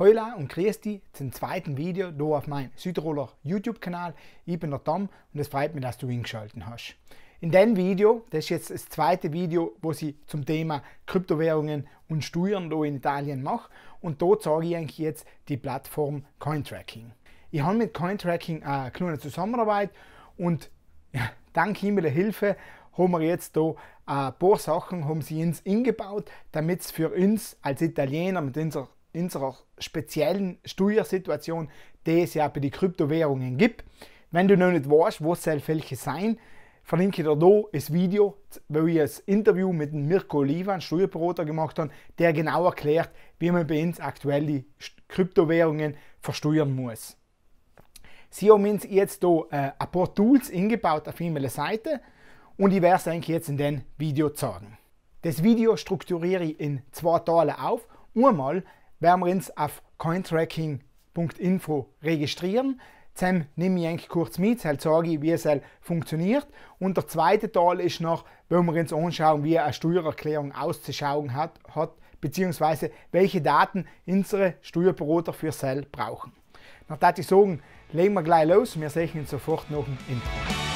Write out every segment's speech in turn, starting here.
Hola und grüß dich zum zweiten Video hier auf meinem Südtiroler YouTube-Kanal. Ich bin der Tom und es freut mich, dass du eingeschaltet hast. In dem Video, das ist jetzt das zweite Video, wo ich zum Thema Kryptowährungen und Steuern hier in Italien mache und dort zeige ich eigentlich jetzt die Plattform Cointracking. Ich habe mit Cointracking eine kleine Zusammenarbeit und ja, dank ihm der Hilfe haben wir jetzt da ein paar Sachen haben sie ins eingebaut, damit es für uns als Italiener mit unserer unserer speziellen Steuersituation, die es ja bei den Kryptowährungen gibt. Wenn du noch nicht weißt, wo soll welche sein, verlinke ich dir da das Video, wo ich ein Interview mit Mirko Liva, einem Steuerberater, gemacht habe, der genau erklärt, wie man bei uns aktuell die Kryptowährungen versteuern muss. Sie haben uns jetzt hier äh, ein paar Tools eingebaut auf meiner Seite und ich werde es eigentlich jetzt in dem Video zeigen. Das Video strukturiere ich in zwei Teile auf. Einmal werden wir uns auf cointracking.info registrieren. Zusammen nehme ich eigentlich kurz mit, soll sage wie es funktioniert. Und der zweite Teil ist noch, wenn wir uns anschauen, wie eine Steuererklärung auszuschauen hat, hat beziehungsweise welche Daten unsere Steuerberater für Sell brauchen. Nach ich sagen, legen wir gleich los, wir sehen uns sofort nach dem Intro.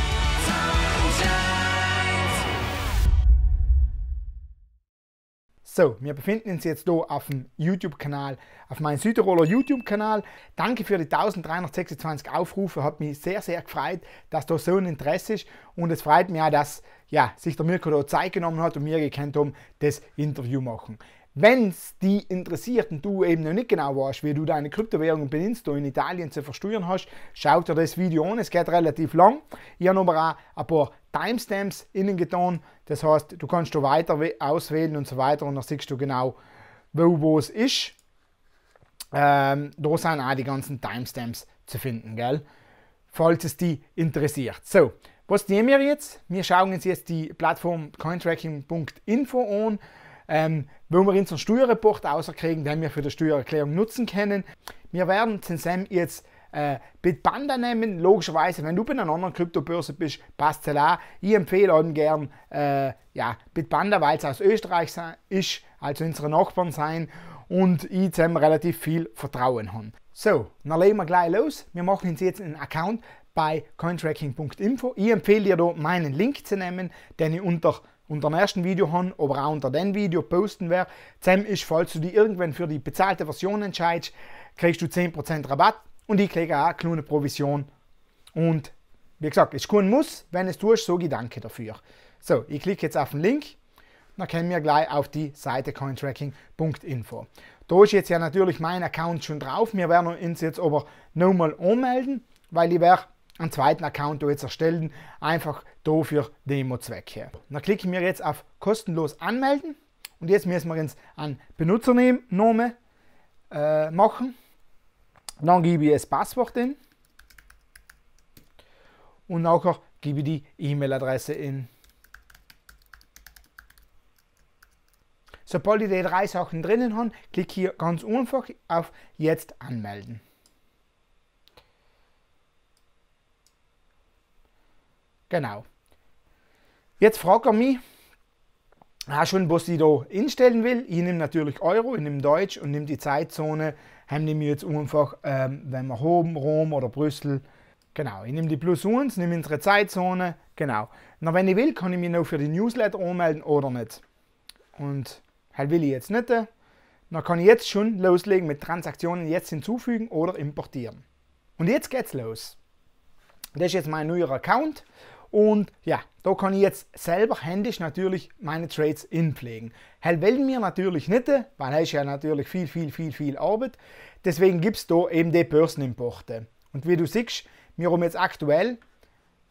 So, wir befinden uns jetzt hier auf dem YouTube-Kanal, auf meinem Südtiroler YouTube-Kanal. Danke für die 1326 Aufrufe, hat mich sehr, sehr gefreut, dass da so ein Interesse ist. Und es freut mich auch, dass ja, sich der Mirko da Zeit genommen hat und mir gekannt haben, das Interview machen. Wenn es die interessiert und du eben noch nicht genau weißt, wie du deine Kryptowährung benutzt in Italien zu versteuern hast, schau dir das Video an, es geht relativ lang. Ich habe aber auch ein paar Timestamps innen getan, das heißt, du kannst da weiter auswählen und so weiter und dann siehst du genau, wo, wo es ist. Ähm, da sind auch die ganzen Timestamps zu finden, gell? falls es die interessiert. So, was nehmen wir jetzt? Wir schauen uns jetzt die Plattform cointracking.info an, ähm, wo wir unseren Steuerreport auserkriegen, den wir für die Steuererklärung nutzen können. Wir werden den Sam jetzt äh, Bitpanda nehmen. Logischerweise, wenn du bei einer anderen Kryptobörse bist, passt es auch. Ich empfehle eben gern äh, ja, Bitpanda, weil es aus Österreich ist, also unsere Nachbarn sein und ich zusammen relativ viel Vertrauen haben. So, dann legen wir gleich los. Wir machen uns jetzt einen Account bei cointracking.info. Ich empfehle dir da meinen Link zu nehmen, den ich unter unter dem ersten Video habe, aber auch unter dem Video posten werde. Zusammen ist, falls du dich irgendwann für die bezahlte Version entscheidest, kriegst du 10% Rabatt und ich kriege auch eine kleine Provision. Und wie gesagt, es tun muss, wenn es tust, so Gedanke dafür. So, ich klicke jetzt auf den Link, dann kommen wir gleich auf die Seite cointracking.info. Da ist jetzt ja natürlich mein Account schon drauf. Wir werden uns jetzt aber nochmal anmelden, weil ich werde einen zweiten Account da jetzt erstellen, einfach da für Demo-Zwecke. Dann ich mir jetzt auf kostenlos anmelden und jetzt müssen wir uns einen Benutzernamen äh, machen. Dann gebe ich das Passwort in und nachher gebe ich die E-Mail-Adresse in. Sobald ich die drei Sachen drinnen habe, klicke hier ganz einfach auf Jetzt anmelden. Genau. Jetzt fragt er mich, ja, schon was ich da instellen will. Ich nehme natürlich Euro, ich nehme Deutsch und nehme die Zeitzone. Haben nehme ich jetzt einfach, ähm, wenn wir oben, Rom oder Brüssel. Genau, ich nehme die Plus 1, nehme unsere Zeitzone. Genau. Na, wenn ich will, kann ich mich noch für die Newsletter anmelden oder nicht. Und halt will ich jetzt nicht. Dann kann ich jetzt schon loslegen mit Transaktionen jetzt hinzufügen oder importieren. Und jetzt geht's los. Das ist jetzt mein neuer Account. Und ja, da kann ich jetzt selber händisch natürlich meine Trades inpflegen. Hell wollen wir natürlich nicht, weil es ja natürlich viel, viel, viel, viel Arbeit. Deswegen gibt es da eben die Börsenimporte. Und wie du siehst, wir haben jetzt aktuell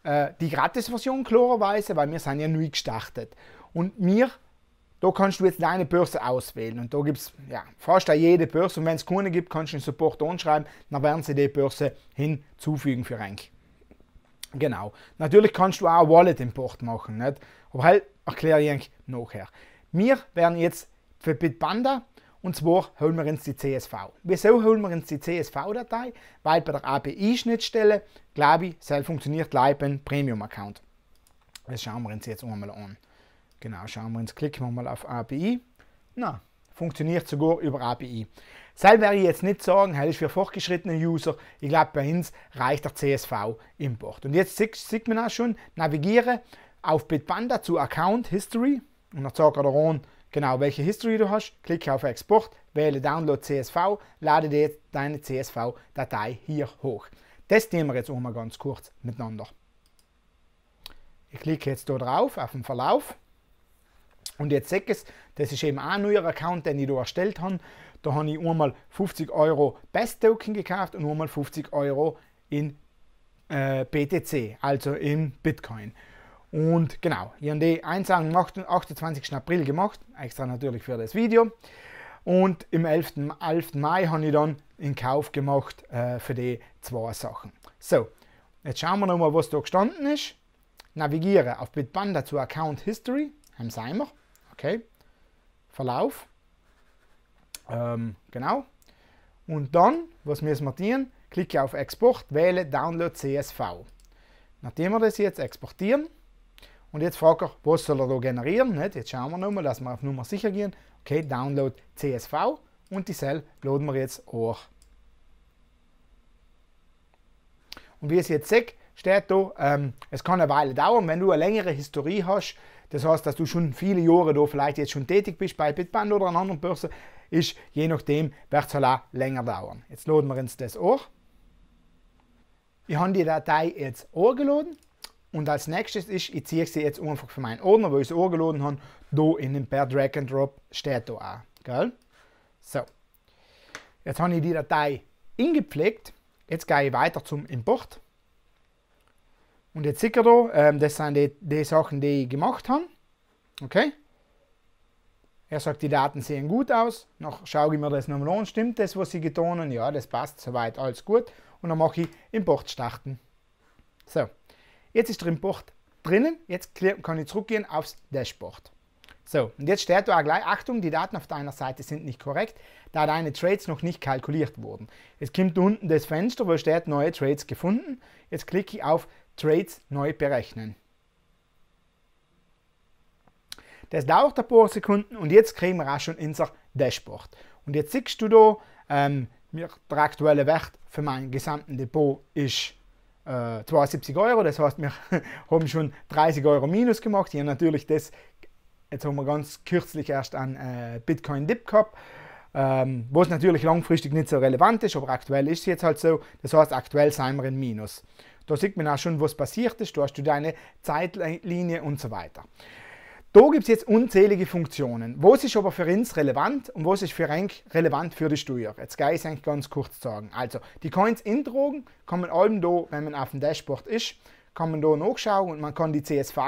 äh, die Gratis-Version klarerweise, weil wir sind ja neu gestartet. Und mir, da kannst du jetzt deine Börse auswählen. Und da gibt es ja, fast jede Börse. Und wenn es keine gibt, kannst du den Support anschreiben, dann werden sie die Börse hinzufügen für Rank. Genau. Natürlich kannst du auch Wallet-Import machen, nicht? aber halt erkläre ich eigentlich nachher. Wir werden jetzt für Bitpanda und zwar holen wir uns die CSV. Wieso holen wir uns die CSV-Datei? Weil bei der API-Schnittstelle, glaube ich, soll funktioniert live ein Premium-Account. Das schauen wir uns jetzt einmal an. Genau, schauen wir uns, klicken wir mal auf API. Na, funktioniert sogar über API. Selber werde ich jetzt nicht sagen, das ist für fortgeschrittene User. Ich glaube, bei uns reicht der CSV-Import. Und jetzt sieht man auch schon, navigiere auf Bitpanda zu Account History und dann sagt er an, genau welche History du hast. Klicke auf Export, wähle Download CSV, lade dir jetzt deine CSV-Datei hier hoch. Das nehmen wir jetzt auch mal ganz kurz miteinander. Ich klicke jetzt hier drauf auf den Verlauf und jetzt sehe ich es, das ist eben auch ein neuer Account, den ich da erstellt habe. Da habe ich einmal 50 Euro Best Token gekauft und einmal 50 Euro in äh, BTC, also in Bitcoin. Und genau, ich habe die Einsagen am 28. April gemacht, extra natürlich für das Video. Und im 11. 11. Mai habe ich dann in Kauf gemacht äh, für die zwei Sachen. So, jetzt schauen wir nochmal, was da gestanden ist. Navigiere auf Bitpanda zu Account History, haben wir Okay? Verlauf. Ähm, genau. Und dann, was müssen wir tun? Klicke auf Export, wähle Download CSV. Nachdem wir das jetzt exportieren, und jetzt fragt er, was soll er da generieren? Nicht? Jetzt schauen wir nochmal, dass wir auf Nummer sicher gehen. Okay, Download CSV und die Cell laden wir jetzt auch. Und wie es jetzt seht, steht da, ähm, es kann eine Weile dauern, wenn du eine längere Historie hast, das heißt, dass du schon viele Jahre da vielleicht jetzt schon tätig bist bei Bitband oder einer anderen Börse, ist, je nachdem, wird es halt auch länger dauern. Jetzt laden wir uns das auch. Ich habe die Datei jetzt angeladen und als nächstes ist, ich ziehe sie jetzt einfach für meinen Ordner, wo ich sie angeladen habe, da in dem per Drag and Drop steht da auch. Gell? So. Jetzt habe ich die Datei eingepflegt. Jetzt gehe ich weiter zum Import und jetzt der Zickerdo, ähm, das sind die, die Sachen, die ich gemacht habe. Okay? Er sagt, die Daten sehen gut aus. Noch schaue ich mir das nochmal an. Stimmt das, was ich getan habe? Ja, das passt. Soweit alles gut. Und dann mache ich Import starten. So, jetzt ist der Import drinnen. Jetzt kann ich zurückgehen aufs Dashboard. So, und jetzt steht da auch gleich, Achtung, die Daten auf deiner Seite sind nicht korrekt, da deine Trades noch nicht kalkuliert wurden. Es kommt unten das Fenster, wo steht neue Trades gefunden. Jetzt klicke ich auf Trades neu berechnen. Das dauert ein paar Sekunden und jetzt kriegen wir auch schon unser Dashboard. Und jetzt siehst du da, ähm, der aktuelle Wert für mein gesamten Depot ist äh, 72 Euro. Das heißt, wir haben schon 30 Euro minus gemacht. Hier natürlich das, jetzt haben wir ganz kürzlich erst einen äh, Bitcoin-Dip gehabt. Ähm, was natürlich langfristig nicht so relevant ist, aber aktuell ist es jetzt halt so. Das heißt, aktuell sind wir im Minus. Da sieht man auch schon, was passiert ist. Da hast du deine Zeitlinie und so weiter. Da gibt es jetzt unzählige Funktionen. Was ist aber für uns relevant und was ist für Renk relevant für die Steuer? Jetzt kann ich es eigentlich ganz kurz sagen. Also, die Coins intragen kann man allem da, wenn man auf dem Dashboard ist, kann man da nachschauen und man kann die CSV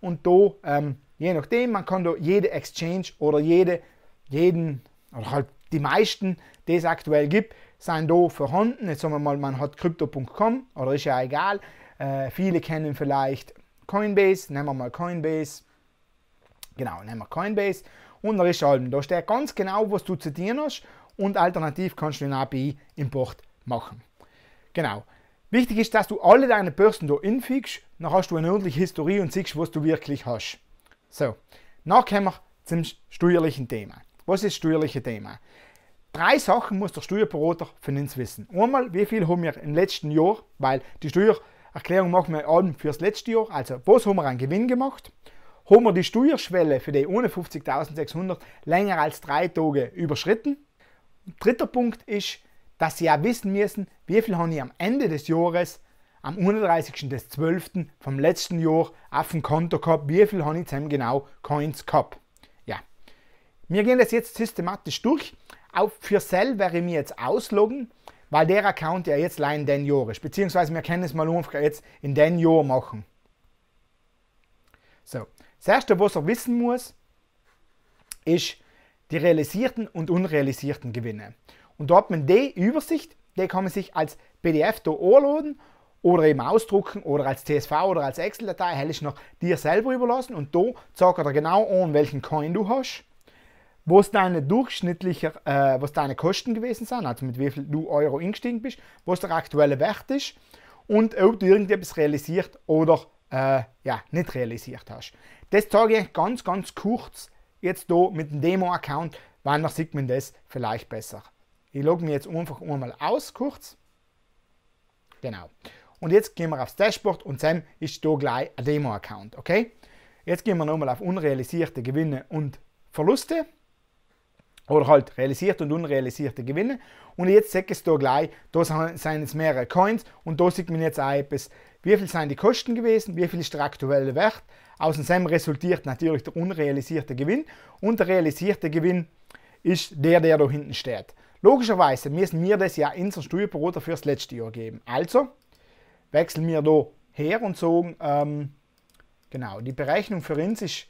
und da, ähm, je nachdem, man kann da jede Exchange oder jede, jeden oder halt die meisten, die es aktuell gibt, sind da vorhanden. Jetzt sagen wir mal, man hat crypto.com oder ist ja egal. Äh, viele kennen vielleicht Coinbase, nehmen wir mal Coinbase. Genau, nehmen wir Coinbase. Und da ist allem, da steht ganz genau, was du zu dir hast und alternativ kannst du den API-Import machen. Genau. Wichtig ist, dass du alle deine Börsen da infügst, dann hast du eine ordentliche Historie und siehst, was du wirklich hast. So, nachher kommen wir zum steuerlichen Thema. Was ist das steuerliche Thema? Drei Sachen muss der Steuerberater von uns wissen. Einmal, wie viel haben wir im letzten Jahr, weil die Steuererklärung machen wir an fürs letzte Jahr, also was haben wir an Gewinn gemacht? Haben wir die Steuerschwelle für die ohne 50.600 länger als drei Tage überschritten? Dritter Punkt ist, dass Sie ja wissen müssen, wie viel habe ich am Ende des Jahres, am 31.12. vom letzten Jahr auf dem Konto gehabt, wie viel habe ich zusammen genau Coins gehabt. Wir gehen das jetzt systematisch durch. Auf für Cell werde ich mir jetzt ausloggen, weil der Account ja jetzt allein den Jahr ist. Beziehungsweise wir können es mal einfach jetzt in den Jahr machen. So, das erste, was er wissen muss, ist die realisierten und unrealisierten Gewinne. Und da hat man die Übersicht, die kann man sich als PDF da anladen oder eben ausdrucken oder als CSV oder als Excel-Datei, hell ist noch dir selber überlassen und da zeigt er genau an, welchen Coin du hast was deine durchschnittliche, äh, was deine Kosten gewesen sind, also mit wie viel du Euro eingestiegen bist, was der aktuelle Wert ist und ob du irgendetwas realisiert oder äh, ja, nicht realisiert hast. Das zeige ich ganz, ganz kurz jetzt hier mit dem Demo-Account, wann sieht man das vielleicht besser. Ich logge mich jetzt einfach einmal aus, kurz. Genau. Und jetzt gehen wir aufs Dashboard und Sam ist hier gleich ein Demo-Account, okay? Jetzt gehen wir nochmal auf unrealisierte Gewinne und Verluste oder halt realisierte und unrealisierte Gewinne. Und jetzt sehe ich hier gleich, da sind jetzt mehrere Coins und da sieht man jetzt auch etwas, wie viel sind die Kosten gewesen, wie viel ist der aktuelle Wert. Aus dem resultiert natürlich der unrealisierte Gewinn und der realisierte Gewinn ist der, der da hinten steht. Logischerweise müssen wir das ja in unser Steuerberater das letzte Jahr geben. Also wechseln wir da her und sagen, ähm, genau, die Berechnung für uns ist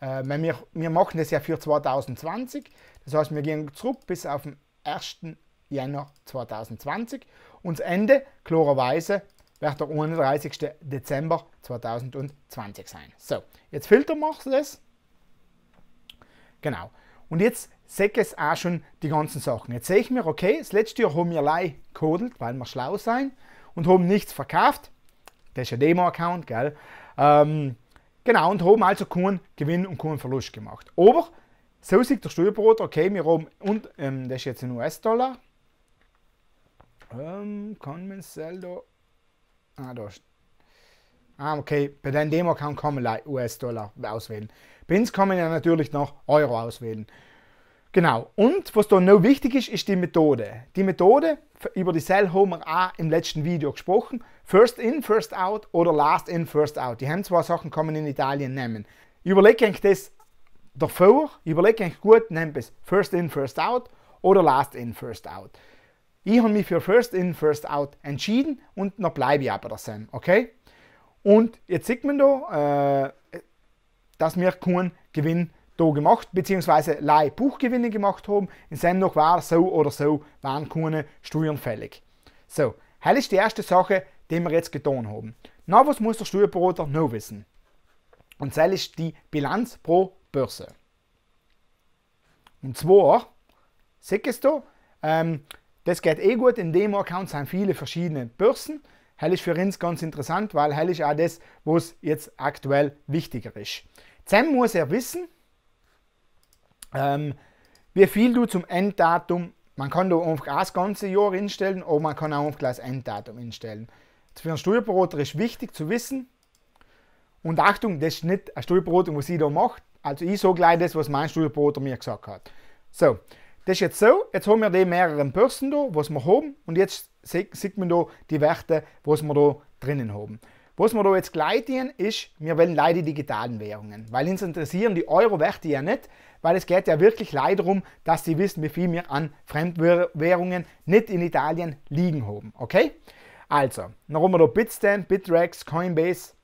äh, wir, wir machen das ja für 2020. Das heißt, wir gehen zurück bis auf den 1. Januar 2020. Und das Ende, klarerweise, wird der 31. Dezember 2020 sein. So, jetzt filtern wir das. Genau. Und jetzt sehe ich auch schon die ganzen Sachen. Jetzt sehe ich mir, okay, das letzte Jahr haben wir allein gekodelt, weil wir schlau sein und haben nichts verkauft. Das ist ja Demo-Account, gell? Ähm, Genau, und haben also keinen Gewinn und keinen Verlust gemacht. Aber so sieht der Steuerberater, okay, wir haben, und ähm, das ist jetzt in US-Dollar. Ähm, kann man Saldo. Ah, da ist. Ah, okay, bei den Demo kann man US-Dollar auswählen. Bins uns kann man ja natürlich noch Euro auswählen. Genau. Und was da noch wichtig ist, ist die Methode. Die Methode, über die Cell haben wir auch im letzten Video gesprochen. First in, first out oder last in, first out. Die haben zwei Sachen, kann man in Italien nehmen. Überlege ich das davor, überlege ich gut, nehmt es first in, first out oder last in, first out. Ich habe mich für first in, first out entschieden und dann bleibe ich aber daran, okay? Und jetzt sieht man da, äh, dass wir keinen Gewinn haben da gemacht, beziehungsweise Leihbuchgewinne gemacht haben. In dem noch war so oder so waren keine Steuern fällig. So, das ist die erste Sache, die wir jetzt getan haben. Na, was muss der Steuerberater noch wissen? Und das ist die Bilanz pro Börse. Und zwar, siehst du, ähm, das geht eh gut, in dem Account sind viele verschiedene Börsen. Das ist für uns ganz interessant, weil das ist auch das, was jetzt aktuell wichtiger ist. Dann muss er wissen, ähm, wie viel du zum Enddatum, man kann da einfach das ganze Jahr instellen, oder man kann auch einfach das Enddatum instellen. Für einen Steuerberater ist wichtig zu wissen, und Achtung, das ist nicht eine Steuerberatung, was ich da mache. Also ich sage gleich das, was mein Steuerberater mir gesagt hat. So, das ist jetzt so, jetzt haben wir die mehreren Börsen da, was wir haben, und jetzt sieht man da die Werte, was wir da drinnen haben. Was wir da jetzt gleich ist, wir wollen leider die digitalen Währungen, weil uns interessieren die Euro-Werte ja nicht, weil es geht ja wirklich leider darum, dass sie wissen, wie viel wir an Fremdwährungen nicht in Italien liegen haben. Okay? Also, dann haben wir da Bitstamp, Bitrex, Coinbase,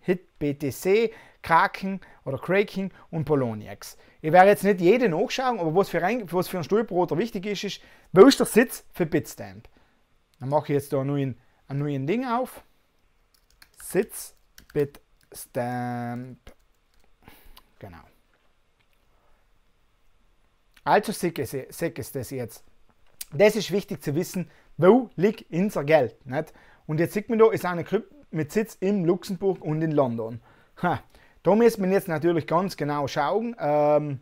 HitBTC, Kraken oder Kraken und Poloniex. Ich werde jetzt nicht jede nachschauen, aber was für, ein, was für einen Steuerberater wichtig ist, ist, wo ist der Sitz für Bitstamp? Dann mache ich jetzt da einen neuen, einen neuen Ding auf. Sitz Bit Stamp. Genau. Also sick ist, das jetzt. Das ist wichtig zu wissen, wo liegt unser Geld. Nicht? Und jetzt sieht man da, ist eine Krypto mit Sitz in Luxemburg und in London. Ha. Da muss man jetzt natürlich ganz genau schauen, ähm,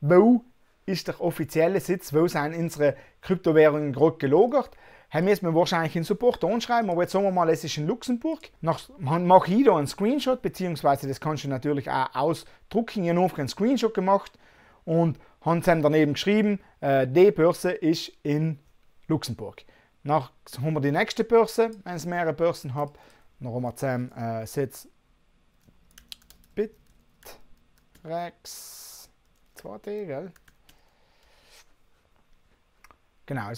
wo ist der offizielle Sitz, wo sind unsere Kryptowährungen gerade gelagert hey, müssen wir wahrscheinlich in Support anschreiben, aber jetzt sagen wir mal, es ist in Luxemburg. Dann mache ich da einen Screenshot, beziehungsweise das kannst du natürlich auch ausdrucken. Ich habe einen Screenshot gemacht und haben dann daneben geschrieben, äh, die Börse ist in Luxemburg. Nach haben wir die nächste Börse, wenn es mehrere Börsen habe. Dann haben wir zusammen äh, Sitz Bitrex 2D, gell? Genau,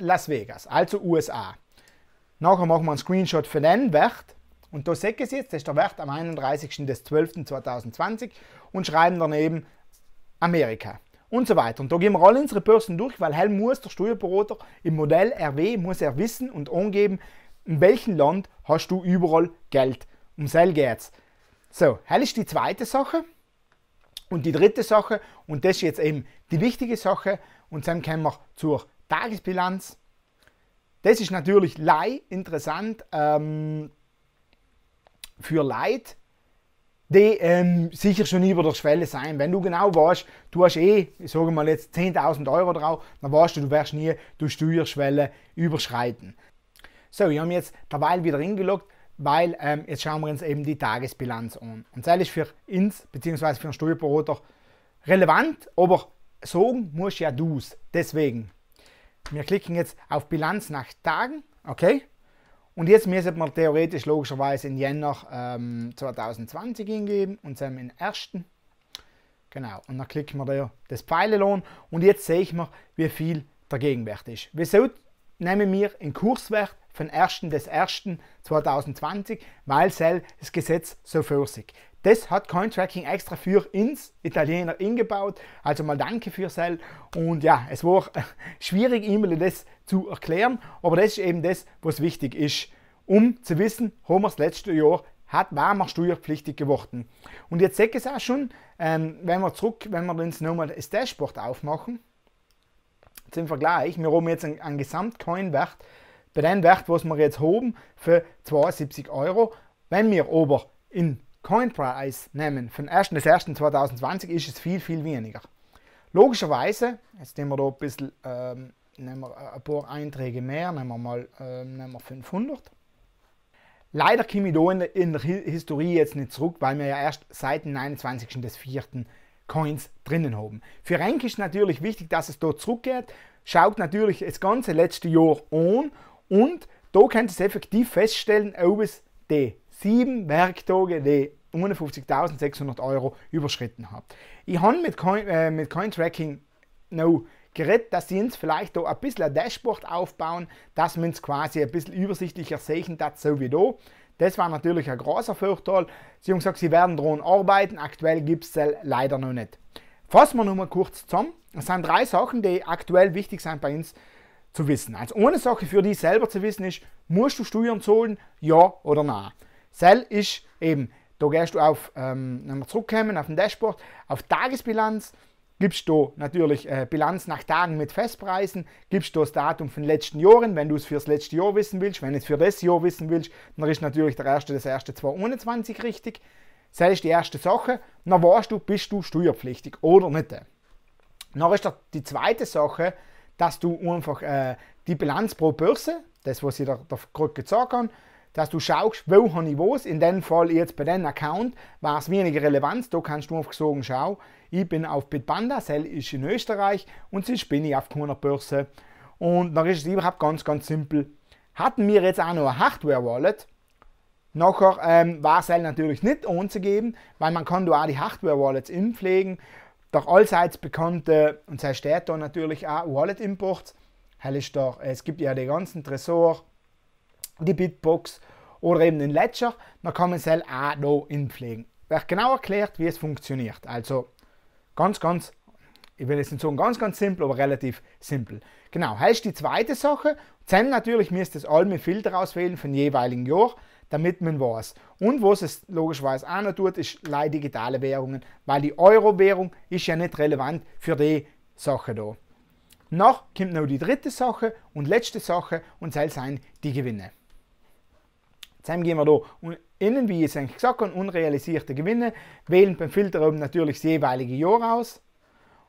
Las Vegas, also USA. Nachher machen wir einen Screenshot für den Wert. Und da seht ihr es jetzt, das ist der Wert am 31.12.2020 und schreiben daneben Amerika und so weiter. Und da gehen wir alle unsere Börsen durch, weil Helm muss der Steuerberater im Modell RW muss er wissen und angeben, in welchem Land hast du überall Geld. Um sel geht's. So, hell ist die zweite Sache und die dritte Sache und das ist jetzt eben die wichtige Sache und dann kommen wir zur Tagesbilanz. Das ist natürlich interessant ähm, für Leute, die ähm, sicher schon über der Schwelle sein. Wenn du genau weißt, du hast eh, ich sage mal jetzt 10.000 Euro drauf, dann weißt du, du wirst nie die Steuerschwelle überschreiten. So, wir haben jetzt derweil wieder hingeloggt, weil ähm, jetzt schauen wir uns eben die Tagesbilanz an. Und das ist für uns bzw. für einen Steuerberater relevant, aber sagen musst ja du es. Deswegen, wir klicken jetzt auf Bilanz nach Tagen, okay? Und jetzt müssen wir theoretisch logischerweise in Jänner ähm, 2020 hingeben und sind im ersten. Genau, und dann klicken wir da das Pfeilelohn und jetzt sehe ich mir, wie viel der Gegenwert ist. Wieso nehmen wir einen Kurswert vom 1.1.2020, weil Cell das Gesetz so vorsieht. Das hat Cointracking extra für ins Italiener eingebaut. Also mal danke für Cell. Und ja, es war schwierig, ihm das zu erklären, aber das ist eben das, was wichtig ist, um zu wissen, haben wir das letzte Jahr hat Weimar steuerpflichtig geworden. Und jetzt sehe ich es auch schon, ähm, wenn wir zurück, wenn wir uns nochmal das Dashboard aufmachen, zum Vergleich, wir haben jetzt einen, einen Gesamtcoinwert bei dem Wert, was wir jetzt haben, für 72 Euro, wenn wir aber in Coinpreis nehmen, vom 1.1.2020 ist es viel, viel weniger. Logischerweise, jetzt nehmen wir da ein bisschen, ähm, nehmen wir ein paar Einträge mehr, nehmen wir mal ähm, nehmen wir 500. Leider komme ich da in der, in der Historie jetzt nicht zurück, weil wir ja erst seit dem 29. des 4. Coins drinnen haben. Für Renk ist natürlich wichtig, dass es dort zurückgeht. Schaut natürlich das ganze letzte Jahr an und da könnt ihr effektiv feststellen, ob es die sieben Werktage, die 51.600 Euro überschritten habt. Ich habe mit, äh, mit Cointracking noch geredet, dass sie uns vielleicht da ein bisschen ein Dashboard aufbauen, dass wir uns quasi ein bisschen übersichtlicher sehen, das so wie da. Das war natürlich ein großer Vorteil. Sie haben gesagt, sie werden daran arbeiten, aktuell gibt es leider noch nicht. Fassen wir nochmal kurz zusammen. Es sind drei Sachen, die aktuell wichtig sind bei uns zu wissen. Also ohne Sache für dich selber zu wissen ist, musst du Steuern zahlen, ja oder nein. Sell ist eben, da gehst du auf, ähm, wenn wir zurückkommen, auf den Dashboard, auf Tagesbilanz, gibst du natürlich äh, Bilanz nach Tagen mit Festpreisen, gibst du das Datum von den letzten Jahren, wenn du es für das letzte Jahr wissen willst, wenn du es für das Jahr wissen willst, dann ist natürlich der erste, das erste 2021 richtig. Sell ist die erste Sache, dann weißt du, bist du steuerpflichtig oder nicht. Dann ist die zweite Sache, dass du einfach äh, die Bilanz pro Börse, das, was ich da, da gerade gesagt habe, dass du schaust, wo habe ich was. In dem Fall jetzt bei diesem Account war es weniger Relevanz. Da kannst du einfach sagen, schau, ich bin auf Bitbanda, Sell ist in Österreich und sonst bin ich auf keiner Börse. Und dann ist es überhaupt ganz, ganz simpel. Hatten wir jetzt auch noch ein Hardware-Wallet, nachher ähm, war Sell natürlich nicht anzugeben, weil man kann da auch die Hardware-Wallets inpflegen doch allseits bekannte, und das steht da natürlich auch, Wallet-Imports, ist da, es gibt ja den ganzen Tresor, die Bitbox oder eben den Ledger, Man kann man es auch da inpflegen. Wird genau erklärt, wie es funktioniert. Also ganz, ganz, ich will es nicht sagen ganz, ganz simpel, aber relativ simpel. Genau, ist die zweite Sache, dann natürlich müsst ihr das Alme Filter auswählen von jeweiligen Jahr damit man weiß. Und was es logischerweise auch noch tut, ist leider digitale Währungen, weil die Euro-Währung ist ja nicht relevant für die Sache da. Noch kommt noch die dritte Sache und letzte Sache und soll sein die Gewinne. Zusammen gehen wir da innen, wie ich es eigentlich gesagt habe, unrealisierte Gewinne, wählen beim Filter oben natürlich das jeweilige Jahr aus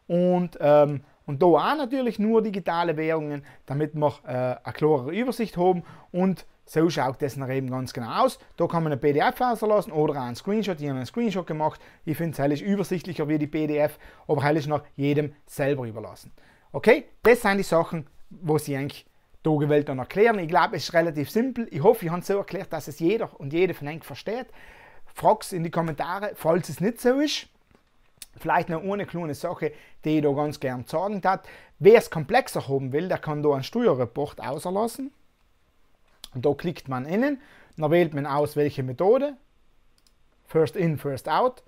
und, ähm, und da auch natürlich nur digitale Währungen, damit wir äh, eine klarere Übersicht haben und so schaut das nach eben ganz genau aus. Da kann man eine PDF auslassen oder auch einen Screenshot. Ich habe einen Screenshot gemacht. Ich finde es helles übersichtlicher wie die PDF, aber helles noch jedem selber überlassen. Okay, das sind die Sachen, wo sie eigentlich da gewählt dann erklären. Ich glaube, es ist relativ simpel. Ich hoffe, ich habe es so erklärt, dass es jeder und jede von euch versteht. Frag's in die Kommentare, falls es nicht so ist. Vielleicht noch eine kleine Sache, die ich da ganz gern sagen hat. Wer es komplexer haben will, der kann da einen Steuerreport auslassen. Und da klickt man innen, dann wählt man aus, welche Methode. First in, first out.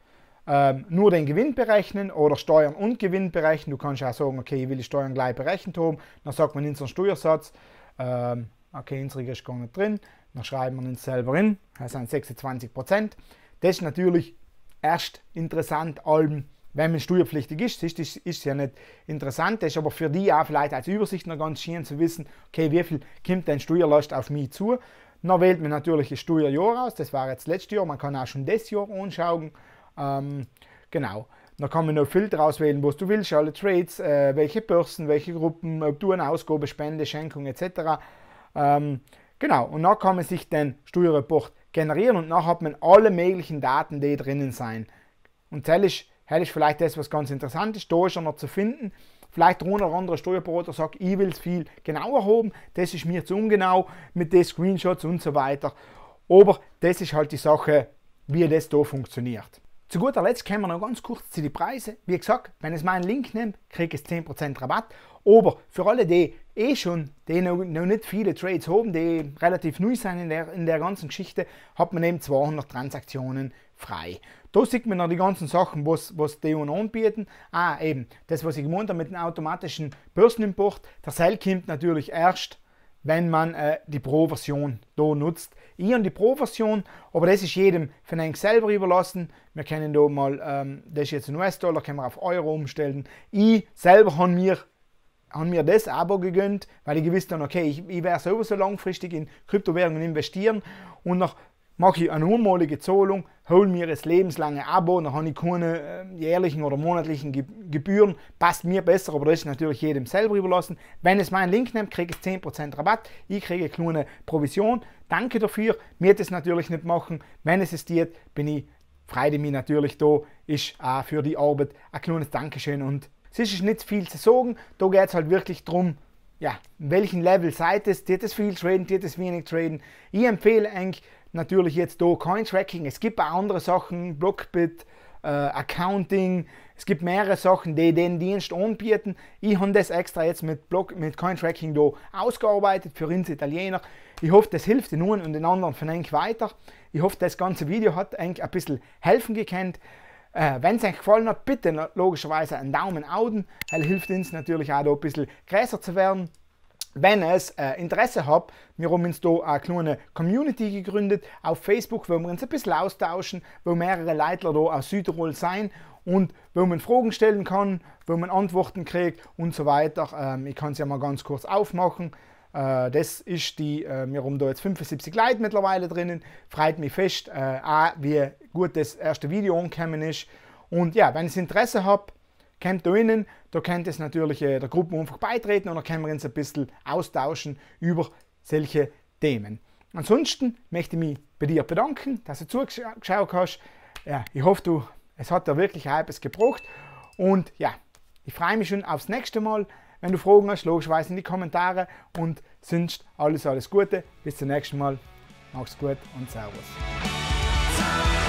Ähm, nur den Gewinn berechnen oder Steuern und Gewinn berechnen. Du kannst ja auch sagen, okay, ich will die Steuern gleich berechnet haben. Dann sagt man in unseren Steuersatz. Ähm, okay, unsere ist gar nicht drin. Dann schreiben wir uns selber in. Das sind 26 Das ist natürlich erst interessant, allem wenn man steuerpflichtig ist, ist es ist, ja nicht interessant. Das ist aber für die auch vielleicht als Übersicht noch ganz schön zu wissen, okay, wie viel kommt denn Steuerlast auf mich zu. Dann wählt man natürlich das Steuerjahr aus, das war jetzt letztes Jahr, man kann auch schon das Jahr anschauen. Ähm, genau. Dann kann man noch Filter auswählen, was du willst, alle Trades, äh, welche Börsen, welche Gruppen, ob du eine Ausgabe, Spende, Schenkung etc. Ähm, genau, und dann kann man sich den Steuerreport generieren und dann hat man alle möglichen Daten, die drinnen sein. Und das ist hey, das ist vielleicht das, was ganz interessant ist, da ist er noch zu finden. Vielleicht der oder andere Steuerberater sagt, ich will es viel genauer haben, das ist mir zu ungenau mit den Screenshots und so weiter. Aber das ist halt die Sache, wie das da funktioniert. Zu guter Letzt kommen wir noch ganz kurz zu den Preisen. Wie gesagt, wenn es meinen Link nimmt, kriege ich 10% Rabatt. Aber für alle, die eh schon, die noch, noch, nicht viele Trades haben, die relativ neu sind in der, in der ganzen Geschichte, hat man eben 200 Transaktionen frei. Da sieht man noch die ganzen Sachen, was, was die und anbieten. Ah, eben, das, was ich gemeint habe mit dem automatischen Börsenimport, der Sell kommt natürlich erst, wenn man äh, die Pro-Version da nutzt. Ich und die Pro-Version, aber das ist jedem von euch selber überlassen. Wir können da mal, ähm, das ist jetzt ein US-Dollar, können wir auf Euro umstellen. Ich selber habe mir haben mir das Abo gegönnt, weil ich gewusst habe, okay, ich, ich werde sowieso langfristig in Kryptowährungen investieren und nach mache ich eine einmalige Zahlung, hole mir das lebenslange Abo, dann habe ich keine äh, jährlichen oder monatlichen Gebühren, passt mir besser, aber das ist natürlich jedem selber überlassen. Wenn es meinen Link nimmt, kriege ich 10% Rabatt, ich kriege eine kleine Provision. Danke dafür, mir das natürlich nicht machen. Wenn es es tut, bin ich freue mich natürlich da, ist auch für die Arbeit ein kleines Dankeschön und es ist nicht viel zu sagen, da geht es halt wirklich darum, ja, welchen Level seid es, tut es viel traden, tut es wenig traden. Ich empfehle eigentlich, natürlich jetzt da Cointracking. Es gibt auch andere Sachen, Blockbit, äh, Accounting, es gibt mehrere Sachen, die den Dienst anbieten. Ich habe das extra jetzt mit, Block, mit Coin da ausgearbeitet für uns Italiener. Ich hoffe, das hilft den einen und den anderen von euch weiter. Ich hoffe, das ganze Video hat euch ein bisschen helfen gekannt. Äh, Wenn es euch gefallen hat, bitte logischerweise einen Daumen augen. Das hilft uns natürlich auch da ein bisschen größer zu werden. Wenn es äh, Interesse habt, wir haben uns da eine kleine Community gegründet auf Facebook, wo wir uns ein bisschen austauschen, wo mehrere Leitler da aus Südtirol sein und wo man Fragen stellen kann, wo man Antworten kriegt und so weiter. Ähm, ich kann es ja mal ganz kurz aufmachen. Äh, das ist die, äh, wir haben da jetzt 75 Leute mittlerweile drinnen. Freut mich fest, äh, auch, wie gut das erste Video angekommen ist. Und ja, wenn ihr Interesse habt, kennt da innen, da könnt ihr natürlich äh, der Gruppe einfach beitreten und dann können wir uns ein bisschen austauschen über solche Themen. Ansonsten möchte ich mich bei dir bedanken, dass du zugeschaut hast. Ja, ich hoffe, du, es hat dir wirklich etwas gebracht. Und ja, ich freue mich schon aufs nächste Mal. Wenn du Fragen hast, logischerweise in die Kommentare. Und sonst alles, alles Gute. Bis zum nächsten Mal. Mach's gut und Servus.